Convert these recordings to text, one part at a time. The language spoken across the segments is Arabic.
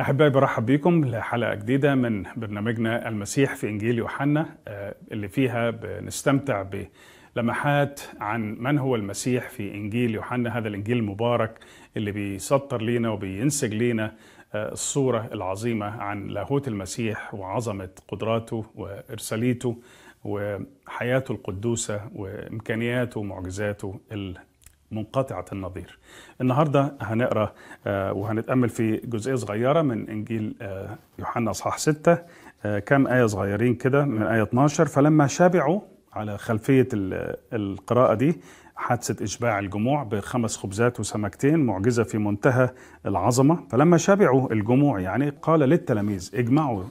أحبائي برحب بكم لحلقة جديدة من برنامجنا المسيح في إنجيل يوحنا آه، اللي فيها بنستمتع بلمحات عن من هو المسيح في إنجيل يوحنا هذا الإنجيل المبارك اللي بيسطر لينا وبينسج لينا آه، الصورة العظيمة عن لاهوت المسيح وعظمة قدراته وإرساليته وحياته القدوسة وإمكانياته ومعجزاته منقطعة النظير النهاردة هنقرأ آه، وهنتأمل في جزئية صغيرة من إنجيل آه، يوحنا أصحاح 6 آه، كم آية صغيرين كده من آية 12 فلما شبعوا على خلفية القراءة دي حادثة إشباع الجموع بخمس خبزات وسمكتين معجزة في منتهى العظمة فلما شبعوا الجموع يعني قال للتلاميذ اجمعوا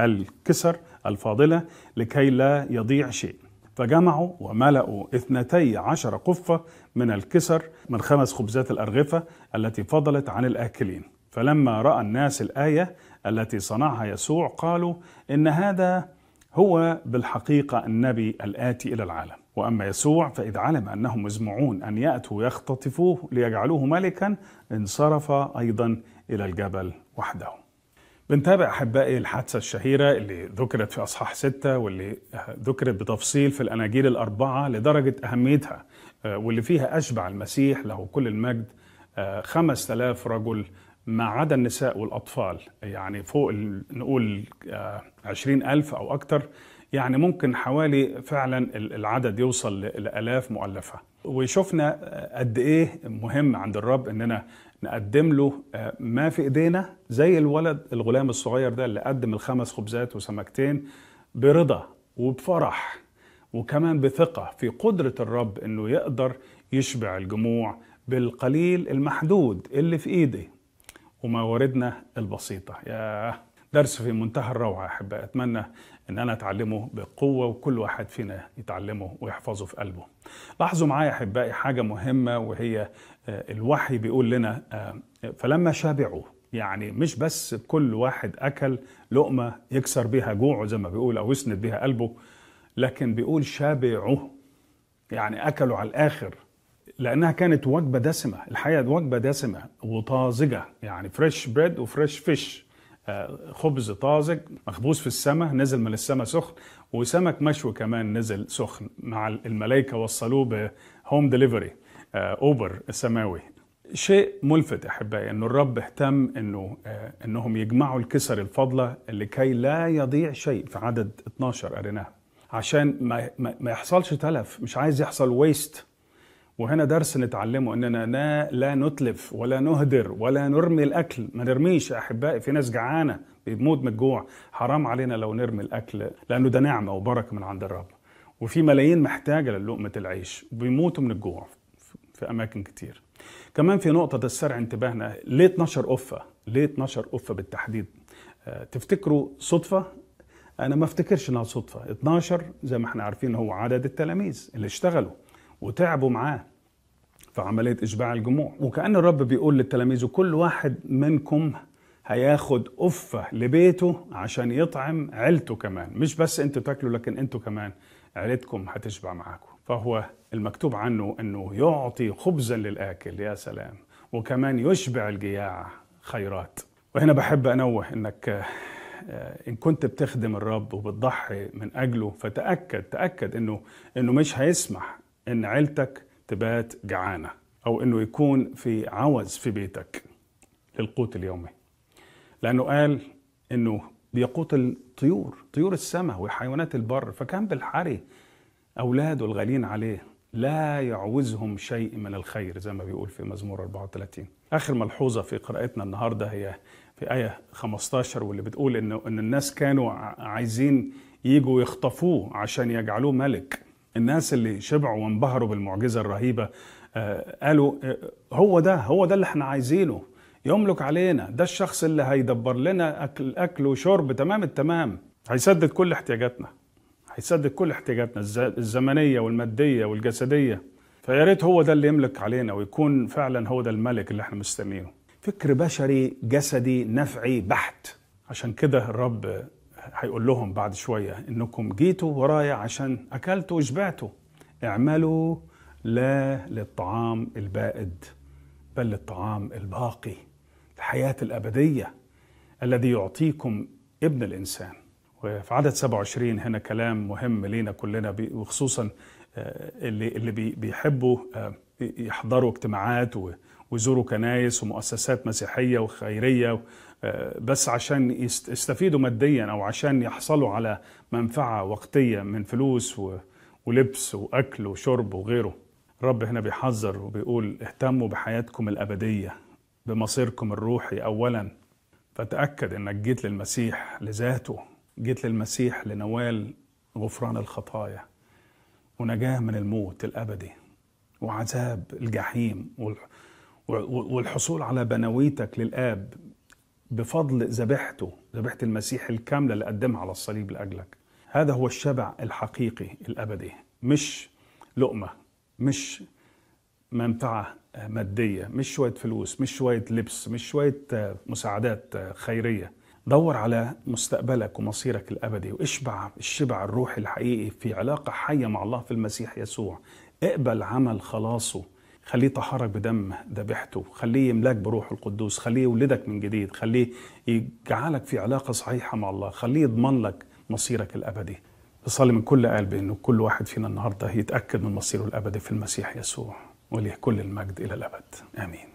الكسر الفاضلة لكي لا يضيع شيء فجمعوا وملأوا اثنتي عشر قفة من الكسر من خمس خبزات الأرغفة التي فضلت عن الآكلين فلما رأى الناس الآية التي صنعها يسوع قالوا إن هذا هو بالحقيقة النبي الآتي إلى العالم وأما يسوع فإذ علم أنهم مزمعون أن يأتوا يختطفوه ليجعلوه ملكا انصرف أيضا إلى الجبل وحده بنتابع أحبائي الحادثة الشهيرة اللي ذكرت في أصحاح ستة واللي ذكرت بتفصيل في الأناجيل الأربعة لدرجة أهميتها آه، واللي فيها أشبع المسيح له كل المجد 5000 آه، رجل ما عدا النساء والأطفال يعني فوق نقول 20000 آه، أو اكثر يعني ممكن حوالي فعلا العدد يوصل لآلاف مؤلفة وشفنا قد إيه مهم عند الرب إننا نقدم له آه، ما في ايدينا زي الولد الغلام الصغير ده اللي قدم الخمس خبزات وسمكتين برضا وبفرح وكمان بثقه في قدره الرب انه يقدر يشبع الجموع بالقليل المحدود اللي في ايدي ومواردنا البسيطه يا درس في منتهى الروعه يا اتمنى ان انا اتعلمه بقوه وكل واحد فينا يتعلمه ويحفظه في قلبه لاحظوا معايا احبائي حاجه مهمه وهي آه، الوحي بيقول لنا آه، فلما شبعوا يعني مش بس كل واحد اكل لقمه يكسر بيها جوعه زي ما بيقول او يسند بيها قلبه لكن بيقول شبعوا يعني اكلوا على الاخر لانها كانت وجبه دسمه الحقيقه وجبه دسمه وطازجه يعني فريش بريد وفريش فيش خبز طازج مخبوز في السماء نزل من السماء سخن وسمك مشوي كمان نزل سخن مع الملائكه وصلوه بهوم ديليفري آه، اوبر السماوي شيء ملفت احبائي انه الرب اهتم انه آه، انهم يجمعوا الكسر الفضله لكي لا يضيع شيء في عدد 12 قريناها عشان ما, ما يحصلش تلف مش عايز يحصل ويست وهنا درس نتعلمه اننا لا نتلف ولا نهدر ولا نرمي الاكل ما نرميش يا احبائي في ناس جعانه بتموت من الجوع حرام علينا لو نرمي الاكل لانه ده نعمه وبركه من عند الرب وفي ملايين محتاجه للقمه العيش بيموتوا من الجوع في اماكن كتير كمان في نقطه تسرع انتباهنا ليه 12 قفه ليه 12 قفه بالتحديد آه، تفتكروا صدفه انا ما افتكرش انها صدفه 12 زي ما احنا عارفين هو عدد التلاميذ اللي اشتغلوا وتعبوا معاه في عمليه اشباع الجموع وكان الرب بيقول للتلاميذ كل واحد منكم هياخد قفة لبيته عشان يطعم عيلته كمان مش بس انتوا تاكلوا لكن انتوا كمان عيلتكم هتشبع معاكم فهو المكتوب عنه أنه يعطي خبزا للآكل يا سلام وكمان يشبع الجياع خيرات وهنا بحب أنوه أنك آه، إن كنت بتخدم الرب وبتضحي من أجله فتأكد تأكد أنه أنه مش هيسمح أن عيلتك تبات جعانة أو أنه يكون في عوز في بيتك للقوت اليومي لأنه قال أنه بيقوت الطيور طيور السماء وحيوانات البر فكان بالحري أولاده الغالين عليه لا يعوزهم شيء من الخير زي ما بيقول في مزمور 34 آخر ملحوظة في قراءتنا النهاردة هي في آية 15 واللي بتقول إن, إن الناس كانوا عايزين يجوا يخطفوه عشان يجعلوه ملك الناس اللي شبعوا وانبهروا بالمعجزة الرهيبة آه، قالوا آه، هو ده هو ده اللي احنا عايزينه يملك علينا ده الشخص اللي هيدبر لنا أكل, أكل وشرب تمام التمام هيسدد كل احتياجاتنا هيسدد كل احتياجاتنا الزمنيه والماديه والجسديه فيا ريت هو ده اللي يملك علينا ويكون فعلا هو ده الملك اللي احنا مستنيينه فكر بشري جسدي نفعي بحت عشان كده الرب هيقول لهم بعد شويه انكم جيتوا ورايا عشان اكلتوا وشبعتوا اعملوا لا للطعام البائد بل للطعام الباقي الحياه الابديه الذي يعطيكم ابن الانسان وفي عدد 27 هنا كلام مهم لينا كلنا وخصوصا آه، اللي اللي بيحبوا آه، يحضروا اجتماعات ويزوروا كنايس ومؤسسات مسيحيه وخيريه آه، بس عشان يستفيدوا ماديا او عشان يحصلوا على منفعه وقتيه من فلوس ولبس واكل وشرب وغيره. الرب هنا بيحذر وبيقول اهتموا بحياتكم الابديه بمصيركم الروحي اولا فتاكد انك جيت للمسيح لذاته جيت للمسيح لنوال غفران الخطايا ونجاة من الموت الأبدي وعذاب الجحيم والحصول على بنويتك للآب بفضل ذبيحته ذبيحة المسيح الكاملة اللي قدمها على الصليب لأجلك هذا هو الشبع الحقيقي الأبدي مش لقمة مش منفعة مادية مش شوية فلوس مش شوية لبس مش شوية مساعدات خيرية دور على مستقبلك ومصيرك الابدي واشبع الشبع الروحي الحقيقي في علاقه حيه مع الله في المسيح يسوع اقبل عمل خلاصه خليه طهرك بدم ذبيحته خليه يملاك بروحه القدوس خليه يولدك من جديد خليه يجعلك في علاقه صحيحه مع الله خليه يضمن لك مصيرك الابدي بصلي من كل قلبي انه كل واحد فينا النهارده يتاكد من مصيره الابدي في المسيح يسوع وله كل المجد الى الابد امين